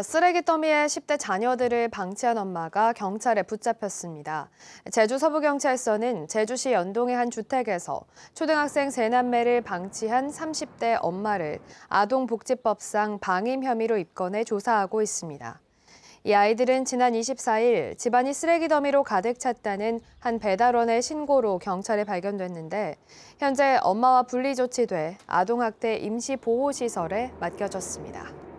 쓰레기 더미에 10대 자녀들을 방치한 엄마가 경찰에 붙잡혔습니다. 제주 서부경찰서는 제주시 연동의 한 주택에서 초등학생 3남매를 방치한 30대 엄마를 아동복지법상 방임 혐의로 입건해 조사하고 있습니다. 이 아이들은 지난 24일 집안이 쓰레기 더미로 가득 찼다는 한 배달원의 신고로 경찰에 발견됐는데 현재 엄마와 분리 조치돼 아동학대 임시보호시설에 맡겨졌습니다.